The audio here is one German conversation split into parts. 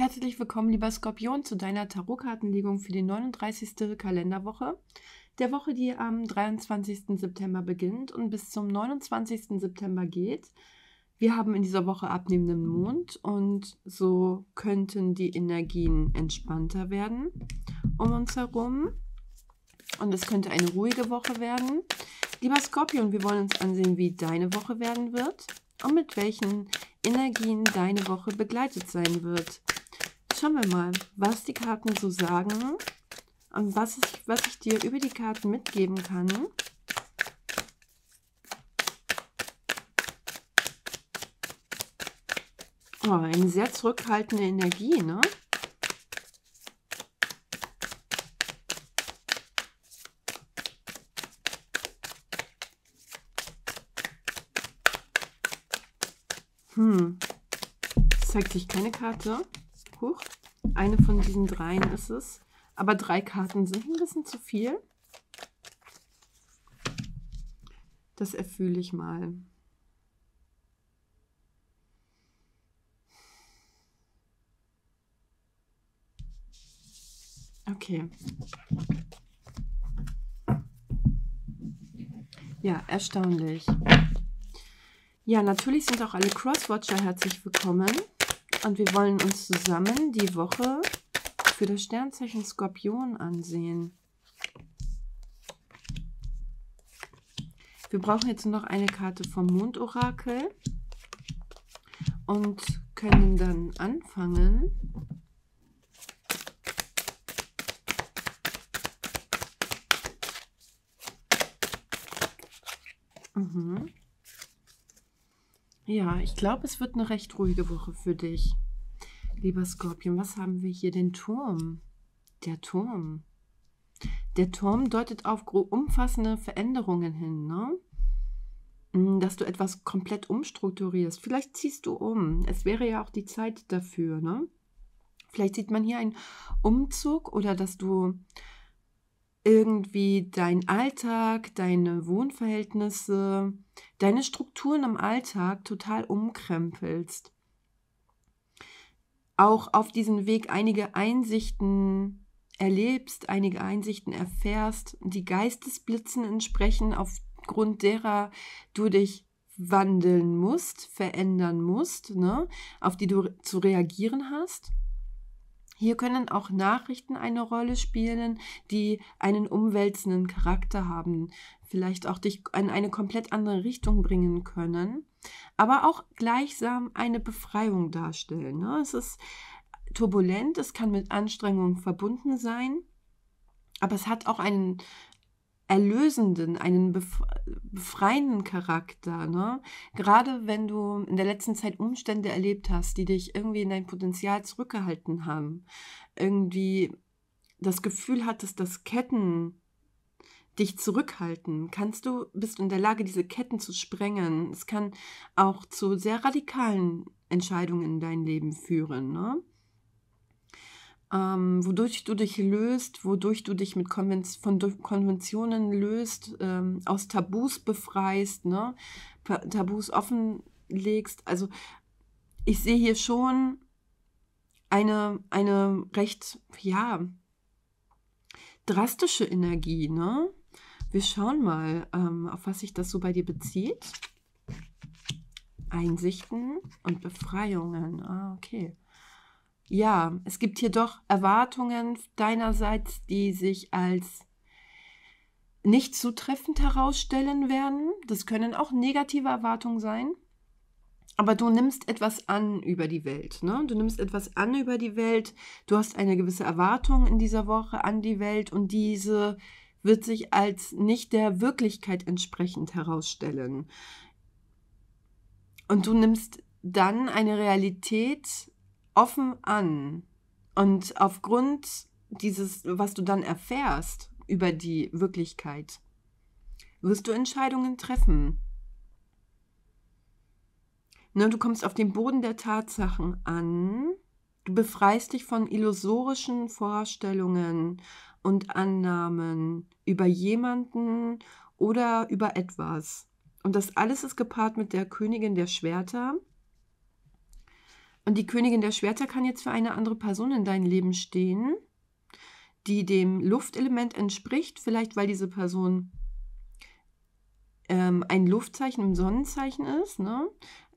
Herzlich willkommen, lieber Skorpion, zu deiner Tarotkartenlegung für die 39. Kalenderwoche. Der Woche, die am 23. September beginnt und bis zum 29. September geht. Wir haben in dieser Woche abnehmenden Mond und so könnten die Energien entspannter werden um uns herum. Und es könnte eine ruhige Woche werden. Lieber Skorpion, wir wollen uns ansehen, wie deine Woche werden wird und mit welchen Energien deine Woche begleitet sein wird schauen wir mal, was die Karten so sagen und was ich, was ich dir über die Karten mitgeben kann. Oh, eine sehr zurückhaltende Energie, ne? Hm. Das zeigt sich keine Karte. Widerspruch. Eine von diesen dreien ist es. Aber drei Karten sind ein bisschen zu viel. Das erfühle ich mal. Okay. Ja, erstaunlich. Ja, natürlich sind auch alle Crosswatcher herzlich willkommen. Und wir wollen uns zusammen die Woche für das Sternzeichen Skorpion ansehen. Wir brauchen jetzt noch eine Karte vom Mondorakel und können dann anfangen. Mhm. Ja, ich glaube, es wird eine recht ruhige Woche für dich. Lieber Skorpion, was haben wir hier? Den Turm. Der Turm. Der Turm deutet auf umfassende Veränderungen hin, ne? Mm, dass du etwas komplett umstrukturierst. Vielleicht ziehst du um. Es wäre ja auch die Zeit dafür, ne? Vielleicht sieht man hier einen Umzug oder dass du irgendwie dein Alltag, deine Wohnverhältnisse, deine Strukturen im Alltag total umkrempelst. Auch auf diesem Weg einige Einsichten erlebst, einige Einsichten erfährst, die Geistesblitzen entsprechen, aufgrund derer du dich wandeln musst, verändern musst, ne? auf die du zu reagieren hast. Hier können auch Nachrichten eine Rolle spielen, die einen umwälzenden Charakter haben, vielleicht auch dich in eine komplett andere Richtung bringen können, aber auch gleichsam eine Befreiung darstellen. Ne? Es ist turbulent, es kann mit Anstrengungen verbunden sein, aber es hat auch einen erlösenden, einen bef befreienden Charakter. Ne? Gerade wenn du in der letzten Zeit Umstände erlebt hast, die dich irgendwie in dein Potenzial zurückgehalten haben, irgendwie das Gefühl hattest, dass Ketten dich zurückhalten, kannst du, bist in der Lage, diese Ketten zu sprengen. Es kann auch zu sehr radikalen Entscheidungen in dein Leben führen. Ne? ähm, wodurch du dich löst, wodurch du dich mit Konven von Konventionen löst, ähm, aus Tabus befreist, ne? Tabus offenlegst. Also ich sehe hier schon eine, eine recht, ja, drastische Energie, ne? Wir schauen mal, ähm, auf was sich das so bei dir bezieht. Einsichten und Befreiungen. Ah, okay ja, es gibt hier doch Erwartungen deinerseits, die sich als nicht zutreffend herausstellen werden. Das können auch negative Erwartungen sein. Aber du nimmst etwas an über die Welt. Ne? Du nimmst etwas an über die Welt. Du hast eine gewisse Erwartung in dieser Woche an die Welt und diese wird sich als nicht der Wirklichkeit entsprechend herausstellen. Und du nimmst dann eine Realität offen an. Und aufgrund dieses, was du dann erfährst über die Wirklichkeit, wirst du Entscheidungen treffen. Ne, du kommst auf den Boden der Tatsachen an, du befreist dich von illusorischen Vorstellungen und Annahmen über jemanden oder über etwas. Und das alles ist gepaart mit der Königin der Schwerter, und die Königin der Schwerter kann jetzt für eine andere Person in deinem Leben stehen, die dem Luftelement entspricht, vielleicht weil diese Person ähm, ein Luftzeichen im Sonnenzeichen ist, ne?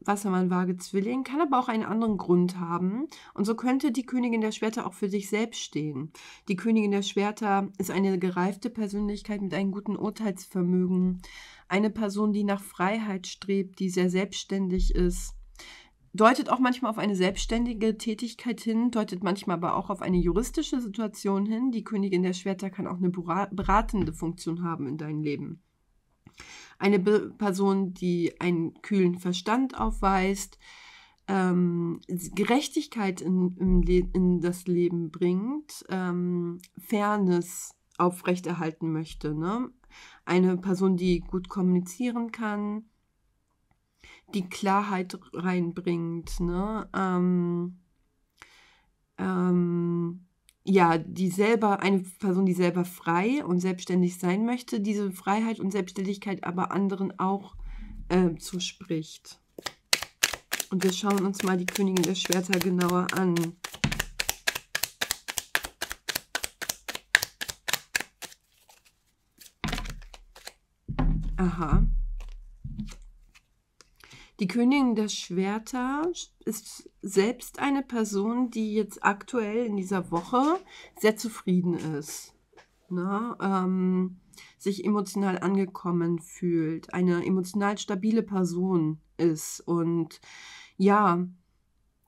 Wassermann, Waage, Zwilling, kann aber auch einen anderen Grund haben. Und so könnte die Königin der Schwerter auch für sich selbst stehen. Die Königin der Schwerter ist eine gereifte Persönlichkeit mit einem guten Urteilsvermögen. Eine Person, die nach Freiheit strebt, die sehr selbstständig ist, deutet auch manchmal auf eine selbstständige Tätigkeit hin, deutet manchmal aber auch auf eine juristische Situation hin. Die Königin der Schwerter kann auch eine beratende Funktion haben in deinem Leben. Eine Be Person, die einen kühlen Verstand aufweist, ähm, Gerechtigkeit in, in, das Leben bringt, ähm, Fairness aufrechterhalten möchte. Ne? Eine Person, die gut kommunizieren kann, die Klarheit reinbringt. Ne? Ähm, ähm, ja, die selber, eine Person, die selber frei und selbstständig sein möchte, diese Freiheit und Selbstständigkeit aber anderen auch äh, zuspricht. Und wir schauen uns mal die Königin der Schwerter genauer an. Aha. Die Königin der Schwerter ist selbst eine Person, die jetzt aktuell in dieser Woche sehr zufrieden ist. Ne? Ähm, sich emotional angekommen fühlt, eine emotional stabile Person ist und ja,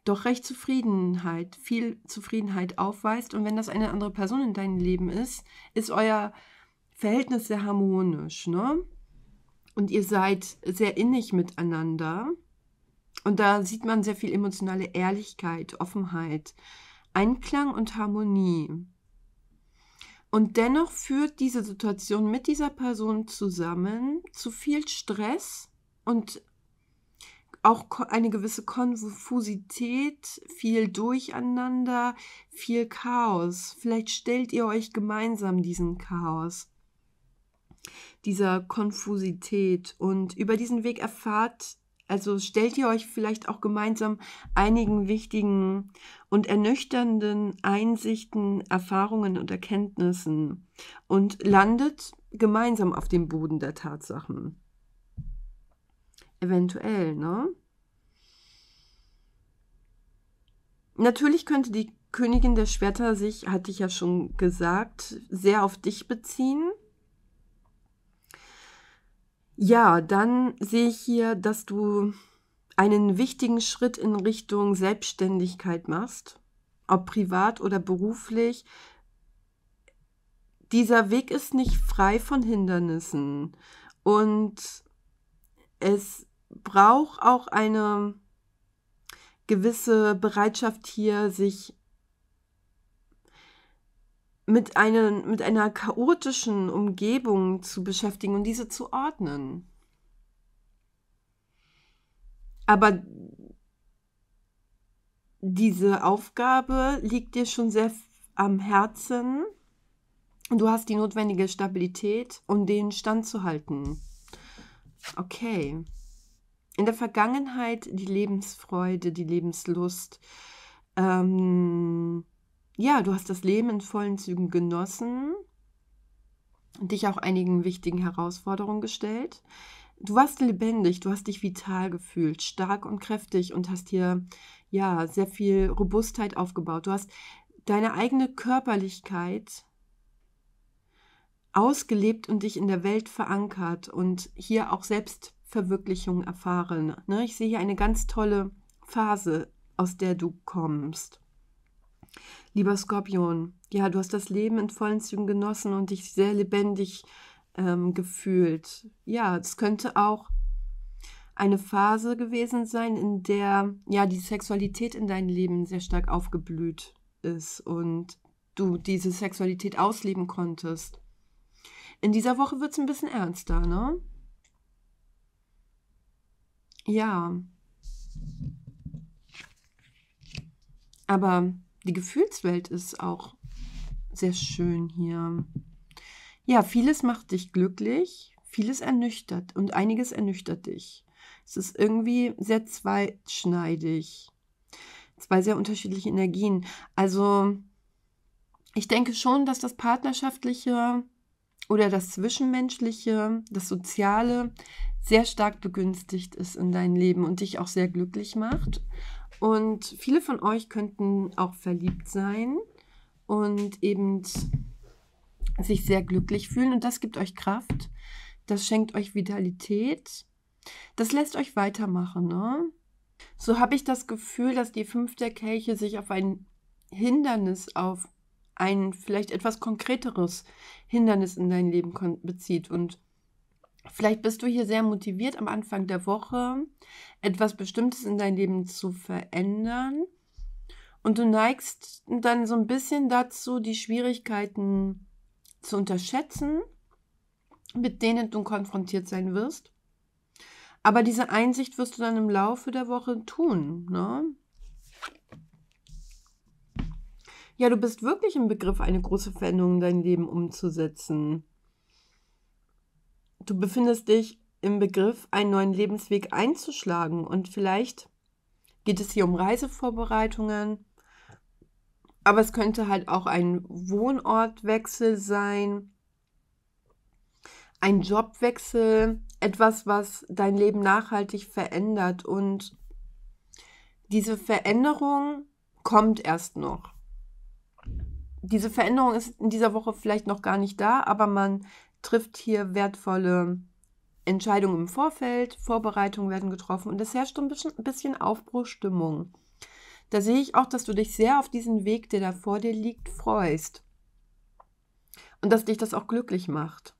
doch recht Zufriedenheit, viel Zufriedenheit aufweist. Und wenn das eine andere Person in deinem Leben ist, ist euer Verhältnis sehr harmonisch. Ne? und ihr seid sehr innig miteinander. Und da sieht man sehr viel emotionale Ehrlichkeit, Offenheit, Einklang und Harmonie. Und dennoch führt diese Situation mit dieser Person zusammen zu viel Stress und auch eine gewisse Konfusität, viel Durcheinander, viel Chaos. Vielleicht stellt ihr euch gemeinsam diesen Chaos dieser Konfusität. Und über diesen Weg erfahrt, also stellt ihr euch vielleicht auch gemeinsam einigen wichtigen und ernüchternden Einsichten, Erfahrungen und Erkenntnissen und landet gemeinsam auf dem Boden der Tatsachen. Eventuell, ne? Natürlich könnte die Königin der Schwerter sich, hatte ich ja schon gesagt, sehr auf dich beziehen ja, dann sehe ich hier, dass du einen wichtigen Schritt in Richtung Selbstständigkeit machst, ob privat oder beruflich. Dieser Weg ist nicht frei von Hindernissen und es braucht auch eine gewisse Bereitschaft hier, sich mit, einer, mit einer chaotischen Umgebung zu beschäftigen und diese zu ordnen. Aber diese Aufgabe liegt dir schon sehr am Herzen. Du hast die notwendige Stabilität, um den Stand zu halten. Okay. In der Vergangenheit die Lebensfreude, die Lebenslust, ähm, ja, du hast das Leben in vollen Zügen genossen, dich auch einigen wichtigen Herausforderungen gestellt. Du warst lebendig, du hast dich vital gefühlt, stark und kräftig und hast hier ja sehr viel Robustheit aufgebaut. Du hast deine eigene Körperlichkeit ausgelebt und dich in der Welt verankert und hier auch Selbstverwirklichung erfahren. Ne? Ich sehe hier eine ganz tolle Phase, aus der du kommst. Lieber Skorpion, ja, du hast das Leben in vollen Zügen genossen und dich sehr lebendig ähm, gefühlt. Ja, es könnte auch eine Phase gewesen sein, in der ja die Sexualität in deinem Leben sehr stark aufgeblüht ist und du diese Sexualität ausleben konntest. In dieser Woche wird es ein bisschen ernster, ne? Ja. Aber die Gefühlswelt ist auch sehr schön hier. Ja, vieles macht dich glücklich, vieles ernüchtert und einiges ernüchtert dich. Es ist irgendwie sehr zweitschneidig. Zwei sehr unterschiedliche Energien. Also ich denke schon, dass das Partnerschaftliche oder das Zwischenmenschliche, das Soziale sehr stark begünstigt ist in deinem Leben und dich auch sehr glücklich macht. Und viele von euch könnten auch verliebt sein und eben sich sehr glücklich fühlen. Und das gibt euch Kraft. Das schenkt euch Vitalität. Das lässt euch weitermachen. Ne? So habe ich das Gefühl, dass die fünfte Kelche sich auf ein Hindernis, auf ein vielleicht etwas konkreteres Hindernis in dein Leben bezieht. Und Vielleicht bist du hier sehr motiviert am Anfang der Woche, etwas Bestimmtes in dein Leben zu verändern. Und du neigst dann so ein bisschen dazu, die Schwierigkeiten zu unterschätzen, mit denen du konfrontiert sein wirst. Aber diese Einsicht wirst du dann im Laufe der Woche tun. Ne? Ja, du bist wirklich im Begriff, eine große Veränderung in dein Leben umzusetzen du befindest dich im Begriff, einen neuen Lebensweg einzuschlagen und vielleicht geht es hier um Reisevorbereitungen, aber es könnte halt auch ein Wohnortwechsel sein, ein Jobwechsel, etwas, was dein Leben nachhaltig verändert. Und diese Veränderung kommt erst noch. Diese Veränderung ist in dieser Woche vielleicht noch gar nicht da, aber man trifft hier wertvolle Entscheidungen im Vorfeld, Vorbereitungen werden getroffen und es herrscht ein bisschen, bisschen Aufbruchstimmung. Da sehe ich auch, dass du dich sehr auf diesen Weg, der da vor dir liegt, freust. Und dass dich das auch glücklich macht.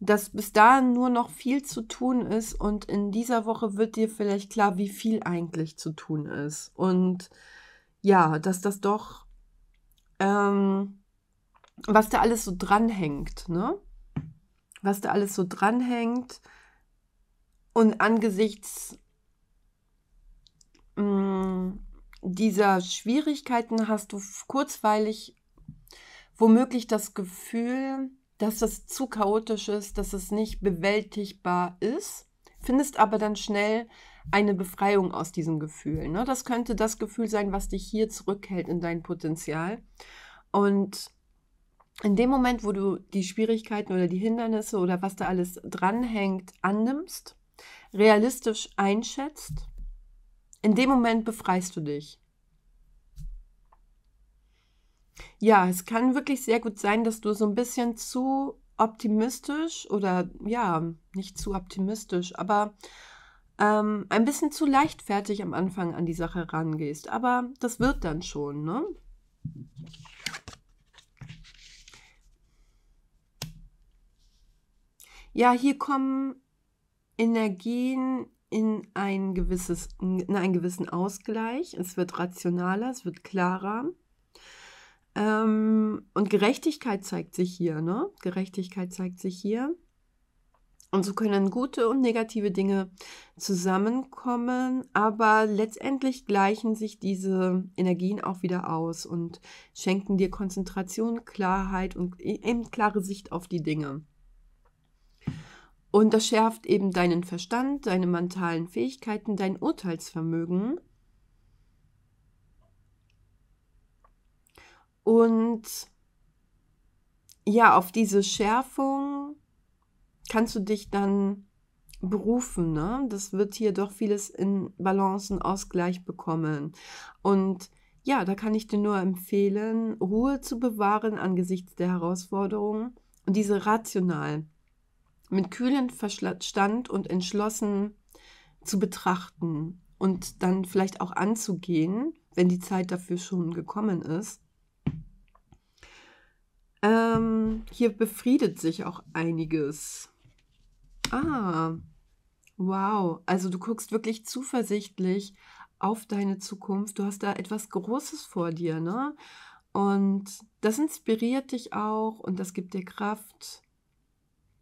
Dass bis dahin nur noch viel zu tun ist und in dieser Woche wird dir vielleicht klar, wie viel eigentlich zu tun ist. Und ja, dass das doch ähm, was da alles so dranhängt, ne? Was da alles so dranhängt und angesichts mh, mm, dieser Schwierigkeiten hast du kurzweilig womöglich das Gefühl, dass das zu chaotisch ist, dass es nicht bewältigbar ist, findest aber dann schnell eine Befreiung aus diesem Gefühl. Ne? Das könnte das Gefühl sein, was dich hier zurückhält in dein Potenzial. Und in dem Moment, wo du die Schwierigkeiten oder die Hindernisse oder was da alles dranhängt, annimmst, realistisch einschätzt, in dem Moment befreist du dich. Ja, es kann wirklich sehr gut sein, dass du so ein bisschen zu optimistisch oder ja, nicht zu optimistisch, aber ähm, ein bisschen zu leichtfertig am Anfang an die Sache rangehst. Aber das wird dann schon, ne? ja, hier kommen Energien in ein gewisses, in einen gewissen Ausgleich. Es wird rationaler, es wird klarer. Ähm, und Gerechtigkeit zeigt sich hier, ne? Gerechtigkeit zeigt sich hier. Und so können gute und negative Dinge zusammenkommen, aber letztendlich gleichen sich diese Energien auch wieder aus und schenken dir Konzentration, Klarheit und e-, eben klare Sicht auf die Dinge. Und das schärft eben deinen Verstand, deine mentalen Fähigkeiten, dein Urteilsvermögen. Und ja, auf diese Schärfung kannst du dich dann berufen. Ne? Das wird hier doch vieles in Balancen Ausgleich bekommen. Und ja, da kann ich dir nur empfehlen, Ruhe zu bewahren angesichts der Herausforderungen und diese rational mit kühlem Verstand und entschlossen zu betrachten und dann vielleicht auch anzugehen, wenn die Zeit dafür schon gekommen ist. Ähm, hier befriedet sich auch einiges. Ah, wow. Also du guckst wirklich zuversichtlich auf deine Zukunft. Du hast da etwas Großes vor dir, ne? Und das inspiriert dich auch und das gibt dir Kraft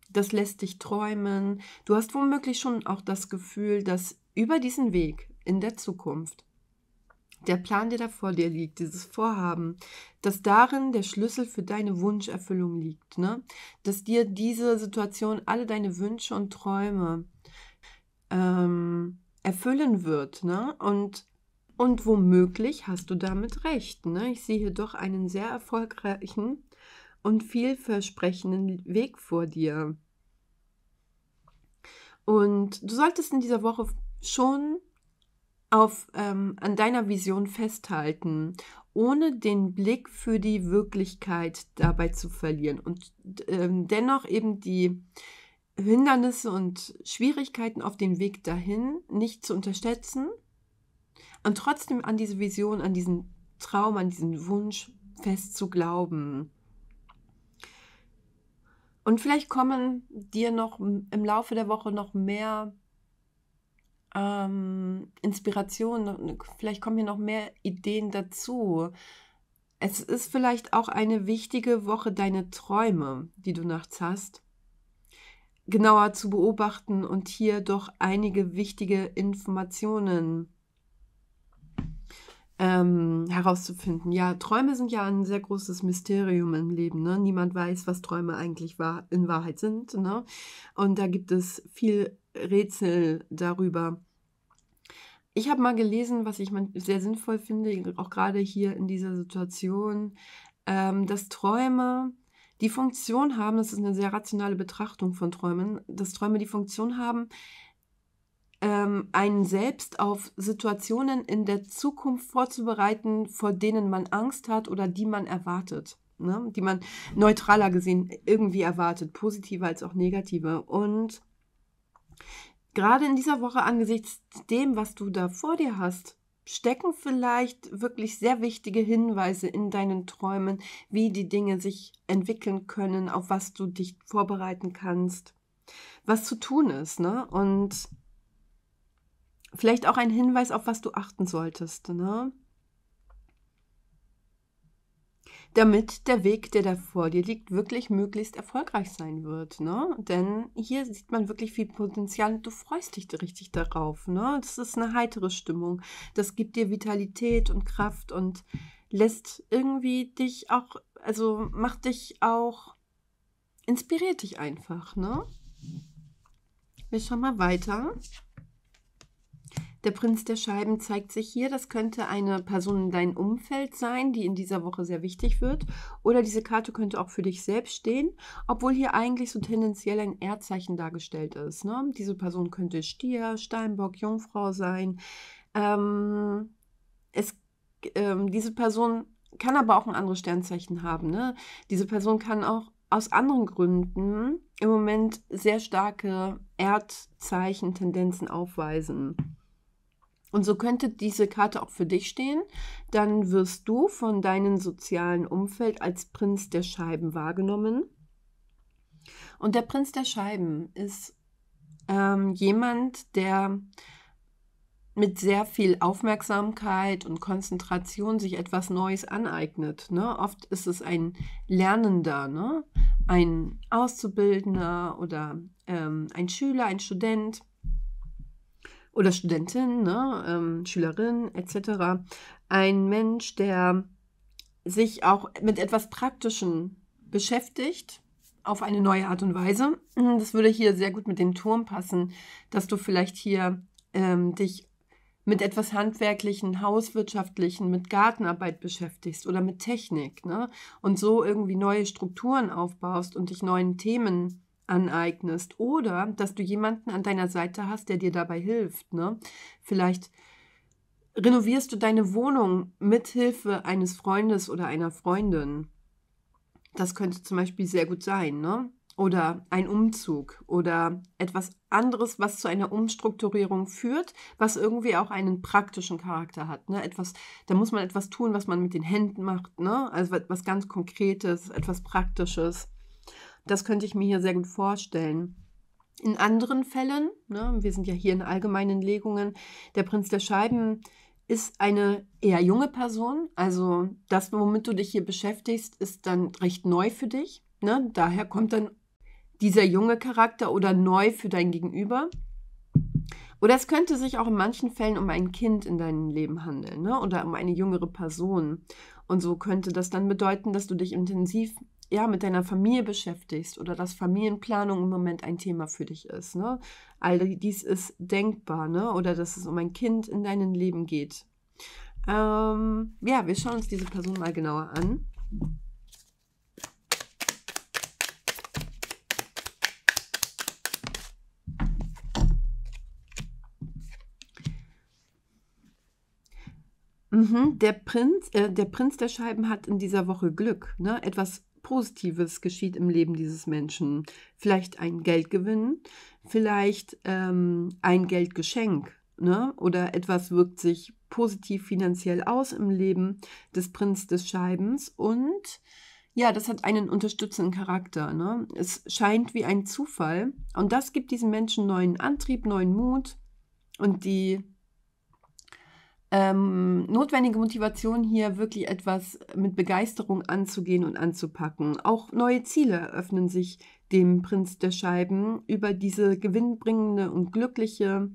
das lässt dich träumen. Du hast womöglich schon auch das Gefühl, dass über diesen Weg in der Zukunft der Plan, der da vor dir liegt, dieses Vorhaben, dass darin der Schlüssel für deine Wunscherfüllung liegt, ne? dass dir diese Situation alle deine Wünsche und Träume ähm, erfüllen wird. Ne? Und und womöglich hast du damit recht. Ne? Ich sehe hier doch einen sehr erfolgreichen und vielversprechenden Weg vor dir. Und du solltest in dieser Woche schon auf, ähm, an deiner Vision festhalten, ohne den Blick für die Wirklichkeit dabei zu verlieren und ähm, dennoch eben die Hindernisse und Schwierigkeiten auf dem Weg dahin nicht zu unterschätzen und trotzdem an diese Vision, an diesen Traum, an diesen Wunsch fest zu glauben. Und vielleicht kommen dir noch im Laufe der Woche noch mehr ähm, Inspirationen, vielleicht kommen hier noch mehr Ideen dazu. Es ist vielleicht auch eine wichtige Woche, deine Träume, die du nachts hast, genauer zu beobachten und hier doch einige wichtige Informationen ähm, herauszufinden. Ja, Träume sind ja ein sehr großes Mysterium im Leben. Ne? Niemand weiß, was Träume eigentlich wahr, in Wahrheit sind. Ne? Und da gibt es viel Rätsel darüber. Ich habe mal gelesen, was ich sehr sinnvoll finde, auch gerade hier in dieser Situation, ähm, dass Träume die Funktion haben, das ist eine sehr rationale Betrachtung von Träumen, dass Träume die Funktion haben, ähm, einen selbst auf Situationen in der Zukunft vorzubereiten, vor denen man Angst hat oder die man erwartet. Ne? Die man neutraler gesehen irgendwie erwartet, positive als auch negative. Und gerade in dieser Woche angesichts dem, was du da vor dir hast, stecken vielleicht wirklich sehr wichtige Hinweise in deinen Träumen, wie die Dinge sich entwickeln können, auf was du dich vorbereiten kannst, was zu tun ist. Ne? Und vielleicht auch ein Hinweis, auf was du achten solltest, ne? Damit der Weg, der da vor dir liegt, wirklich möglichst erfolgreich sein wird, ne? Denn hier sieht man wirklich viel Potenzial und du freust dich richtig darauf, ne? Das ist eine heitere Stimmung. Das gibt dir Vitalität und Kraft und lässt irgendwie dich auch, also macht dich auch, inspiriert dich einfach, ne? Wir schauen mal weiter. Der Prinz der Scheiben zeigt sich hier. Das könnte eine Person in deinem Umfeld sein, die in dieser Woche sehr wichtig wird. Oder diese Karte könnte auch für dich selbst stehen, obwohl hier eigentlich so tendenziell ein Erdzeichen dargestellt ist. Ne? Diese Person könnte Stier, Steinbock, Jungfrau sein. Ähm, es, ähm, diese Person kann aber auch ein anderes Sternzeichen haben. Ne? Diese Person kann auch aus anderen Gründen im Moment sehr starke Erdzeichen-Tendenzen aufweisen. Und so könnte diese Karte auch für dich stehen. Dann wirst du von deinem sozialen Umfeld als Prinz der Scheiben wahrgenommen. Und der Prinz der Scheiben ist ähm, jemand, der mit sehr viel Aufmerksamkeit und Konzentration sich etwas Neues aneignet. Ne? Oft ist es ein Lernender, ne? ein Auszubildender oder ähm, ein Schüler, ein Student oder Studentin, ne, ähm, Schülerin etc. Ein Mensch, der sich auch mit etwas Praktischem beschäftigt, auf eine neue Art und Weise. Das würde hier sehr gut mit dem Turm passen, dass du vielleicht hier ähm, dich mit etwas handwerklichen, hauswirtschaftlichen, mit Gartenarbeit beschäftigst oder mit Technik, ne? Und so irgendwie neue Strukturen aufbaust und dich neuen Themen aneignest oder dass du jemanden an deiner Seite hast, der dir dabei hilft. Ne? Vielleicht renovierst du deine Wohnung mit Hilfe eines Freundes oder einer Freundin. Das könnte zum Beispiel sehr gut sein, ne? Oder ein Umzug oder etwas anderes, was zu einer Umstrukturierung führt, was irgendwie auch einen praktischen Charakter hat. Ne? Etwas, da muss man etwas tun, was man mit den Händen macht, ne? Also etwas ganz Konkretes, etwas Praktisches. Das könnte ich mir hier sehr gut vorstellen. In anderen Fällen, ne, wir sind ja hier in allgemeinen Legungen, der Prinz der Scheiben ist eine eher junge Person. Also das, womit du dich hier beschäftigst, ist dann recht neu für dich. Ne? Daher kommt dann dieser junge Charakter oder neu für dein Gegenüber. Oder es könnte sich auch in manchen Fällen um ein Kind in deinem Leben handeln ne? oder um eine jüngere Person. Und so könnte das dann bedeuten, dass du dich intensiv ja, mit deiner Familie beschäftigst oder dass Familienplanung im Moment ein Thema für dich ist. Ne? All dies ist denkbar, ne? Oder dass es um ein Kind in deinem Leben geht. Ähm, ja, wir schauen uns diese Person mal genauer an. Mhm, der Prinz, äh, der Prinz der Scheiben hat in dieser Woche Glück. Ne? Etwas Positives geschieht im Leben dieses Menschen. Vielleicht ein Geldgewinn, vielleicht ähm, ein Geldgeschenk ne? oder etwas wirkt sich positiv finanziell aus im Leben des Prinz des Scheibens und ja, das hat einen unterstützenden Charakter. Ne? Es scheint wie ein Zufall und das gibt diesen Menschen neuen Antrieb, neuen Mut und die ähm, notwendige Motivation hier wirklich etwas mit Begeisterung anzugehen und anzupacken. Auch neue Ziele eröffnen sich dem Prinz der Scheiben über diese gewinnbringende und glückliche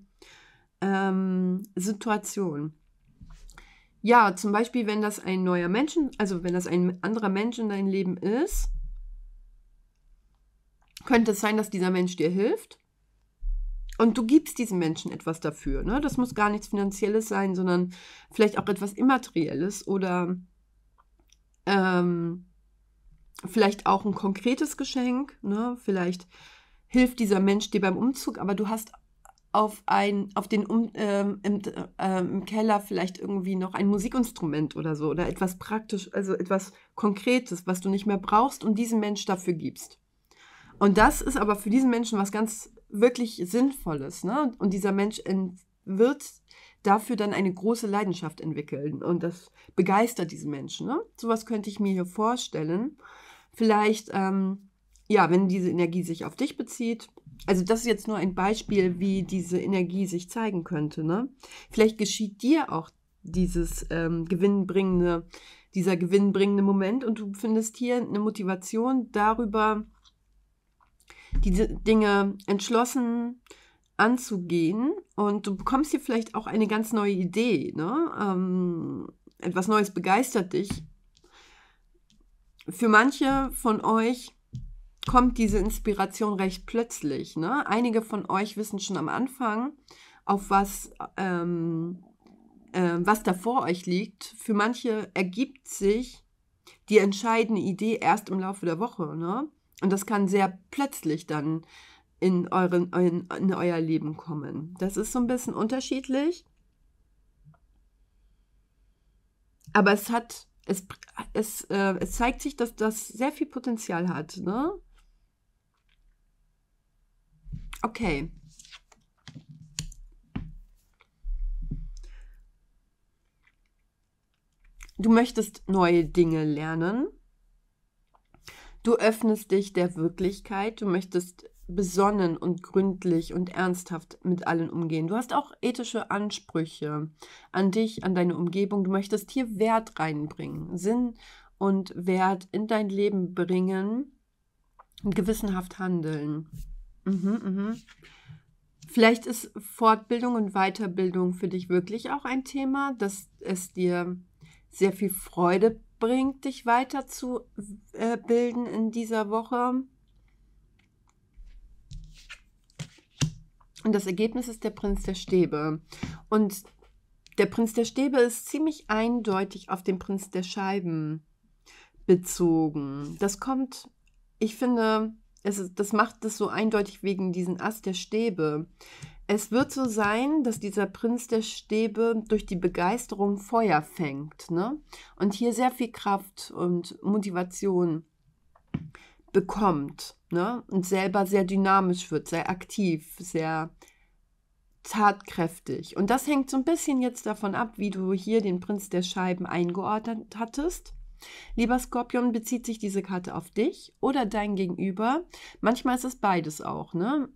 ähm, Situation. Ja, zum Beispiel, wenn das ein neuer Mensch, also wenn das ein anderer Mensch in deinem Leben ist, könnte es sein, dass dieser Mensch dir hilft und du gibst diesen Menschen etwas dafür. Ne? Das muss gar nichts Finanzielles sein, sondern vielleicht auch etwas Immaterielles oder ähm, vielleicht auch ein konkretes Geschenk. Ne? Vielleicht hilft dieser Mensch dir beim Umzug, aber du hast auf, ein, auf den um, ähm, im, äh, im, Keller vielleicht irgendwie noch ein Musikinstrument oder so oder etwas praktisch, also etwas Konkretes, was du nicht mehr brauchst und diesem Mensch dafür gibst. Und das ist aber für diesen Menschen was ganz wirklich Sinnvolles. Ne? Und dieser Mensch wird dafür dann eine große Leidenschaft entwickeln. Und das begeistert diesen Menschen. Ne? was könnte ich mir hier vorstellen. Vielleicht, ähm, ja, wenn diese Energie sich auf dich bezieht. Also das ist jetzt nur ein Beispiel, wie diese Energie sich zeigen könnte. Ne? Vielleicht geschieht dir auch dieses ähm, gewinnbringende, dieser gewinnbringende Moment und du findest hier eine Motivation darüber, diese Dinge entschlossen anzugehen und du bekommst hier vielleicht auch eine ganz neue Idee. Ne? Ähm, etwas Neues begeistert dich. Für manche von euch kommt diese Inspiration recht plötzlich. Ne? Einige von euch wissen schon am Anfang, auf was, ähm, äh, was da vor euch liegt. Für manche ergibt sich die entscheidende Idee erst im Laufe der Woche. Ne? Und das kann sehr plötzlich dann in, euren, in, in euer Leben kommen. Das ist so ein bisschen unterschiedlich. Aber es hat, es, es, äh, es zeigt sich, dass das sehr viel Potenzial hat. Ne? Okay. Du möchtest neue Dinge lernen. Du öffnest dich der Wirklichkeit, du möchtest besonnen und gründlich und ernsthaft mit allen umgehen. Du hast auch ethische Ansprüche an dich, an deine Umgebung. Du möchtest hier Wert reinbringen, Sinn und Wert in dein Leben bringen und gewissenhaft handeln. Mhm, mhm. Vielleicht ist Fortbildung und Weiterbildung für dich wirklich auch ein Thema, dass es dir sehr viel Freude bringt, dich weiterzubilden äh, in dieser Woche. Und das Ergebnis ist der Prinz der Stäbe. Und der Prinz der Stäbe ist ziemlich eindeutig auf den Prinz der Scheiben bezogen. Das kommt, ich finde, es, ist, das macht es so eindeutig wegen diesen Ast der Stäbe. Es wird so sein, dass dieser Prinz der Stäbe durch die Begeisterung Feuer fängt ne? und hier sehr viel Kraft und Motivation bekommt ne? und selber sehr dynamisch wird, sehr aktiv, sehr tatkräftig. Und das hängt so ein bisschen jetzt davon ab, wie du hier den Prinz der Scheiben eingeordnet hattest. Lieber Skorpion, bezieht sich diese Karte auf dich oder dein Gegenüber? Manchmal ist es beides auch, ne?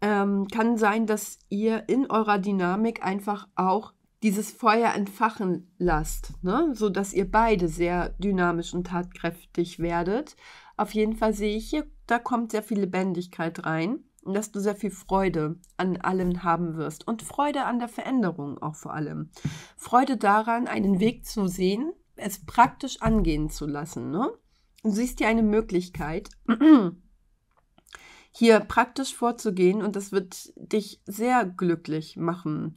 ähm, kann sein, dass ihr in eurer Dynamik einfach auch dieses Feuer entfachen lasst, ne? so dass ihr beide sehr dynamisch und tatkräftig werdet. Auf jeden Fall sehe ich hier, da kommt sehr viel Lebendigkeit rein und dass du sehr viel Freude an allem haben wirst und Freude an der Veränderung auch vor allem. Freude daran, einen Weg zu sehen, es praktisch angehen zu lassen. Ne? Du siehst hier eine Möglichkeit hier praktisch vorzugehen und das wird dich sehr glücklich machen.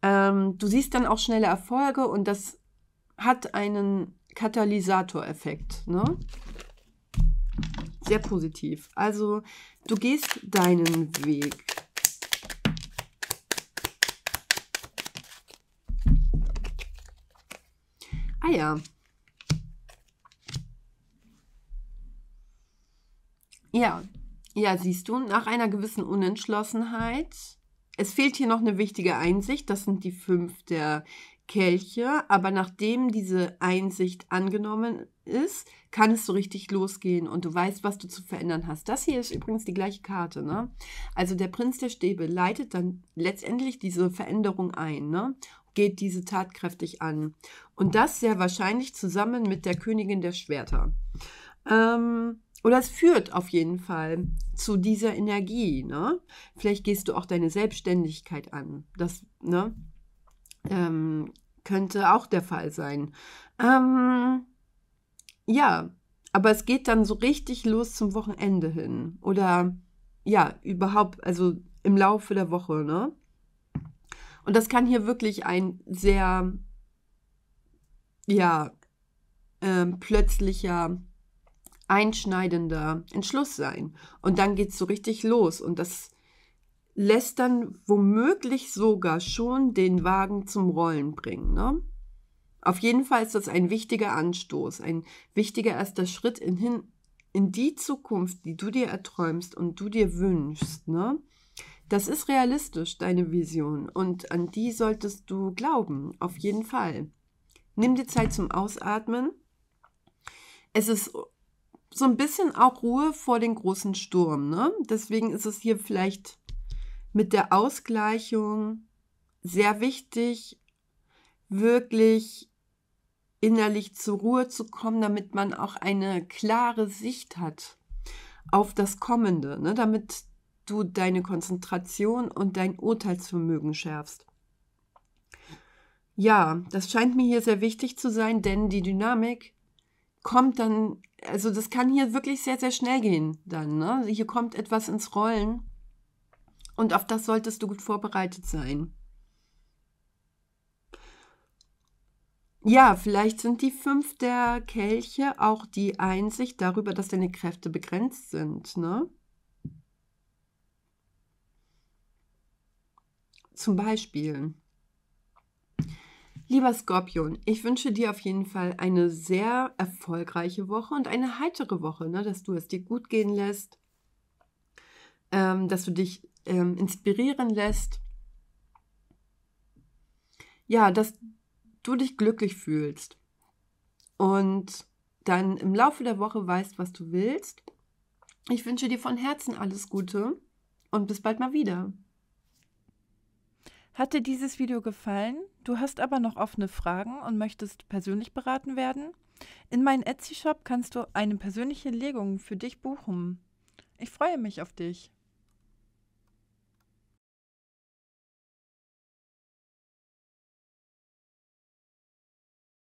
Ähm, du siehst dann auch schnelle Erfolge und das hat einen Katalysatoreffekt. Ne? Sehr positiv. Also du gehst deinen Weg. Ah ja. Ja, ja, siehst du, nach einer gewissen Unentschlossenheit. Es fehlt hier noch eine wichtige Einsicht, das sind die fünf der Kelche, aber nachdem diese Einsicht angenommen ist, kann es so richtig losgehen und du weißt, was du zu verändern hast. Das hier ist übrigens die gleiche Karte, ne? Also der Prinz der Stäbe leitet dann letztendlich diese Veränderung ein, ne? Geht diese tatkräftig an. Und das sehr wahrscheinlich zusammen mit der Königin der Schwerter. Ähm, oder es führt auf jeden Fall zu dieser Energie. Ne? Vielleicht gehst du auch deine Selbstständigkeit an. Das ne? ähm, könnte auch der Fall sein. Ähm, ja, aber es geht dann so richtig los zum Wochenende hin. Oder ja, überhaupt, also im Laufe der Woche. Ne? Und das kann hier wirklich ein sehr, ja, ähm, plötzlicher einschneidender Entschluss sein. Und dann geht es so richtig los. Und das lässt dann womöglich sogar schon den Wagen zum Rollen bringen. Ne? Auf jeden Fall ist das ein wichtiger Anstoß, ein wichtiger erster Schritt in, hin, in die Zukunft, die du dir erträumst und du dir wünschst. Ne? Das ist realistisch, deine Vision. Und an die solltest du glauben, auf jeden Fall. Nimm dir Zeit zum Ausatmen. Es ist so ein bisschen auch Ruhe vor den großen Sturm. Ne? Deswegen ist es hier vielleicht mit der Ausgleichung sehr wichtig, wirklich innerlich zur Ruhe zu kommen, damit man auch eine klare Sicht hat auf das Kommende, ne? damit du deine Konzentration und dein Urteilsvermögen schärfst. Ja, das scheint mir hier sehr wichtig zu sein, denn die Dynamik kommt dann, also das kann hier wirklich sehr, sehr schnell gehen dann. Ne? Hier kommt etwas ins Rollen und auf das solltest du gut vorbereitet sein. Ja, vielleicht sind die fünf der Kelche auch die Einsicht darüber, dass deine Kräfte begrenzt sind, ne? Zum Beispiel. Lieber Skorpion, ich wünsche dir auf jeden Fall eine sehr erfolgreiche Woche und eine heitere Woche, ne? dass du es dir gut gehen lässt, ähm, dass du dich ähm, inspirieren lässt. Ja, dass du dich glücklich fühlst und dann im Laufe der Woche weißt, was du willst. Ich wünsche dir von Herzen alles Gute und bis bald mal wieder. Hat dir dieses Video gefallen? Du hast aber noch offene Fragen und möchtest persönlich beraten werden? In meinem Etsy-Shop kannst du eine persönliche Legung für dich buchen. Ich freue mich auf dich.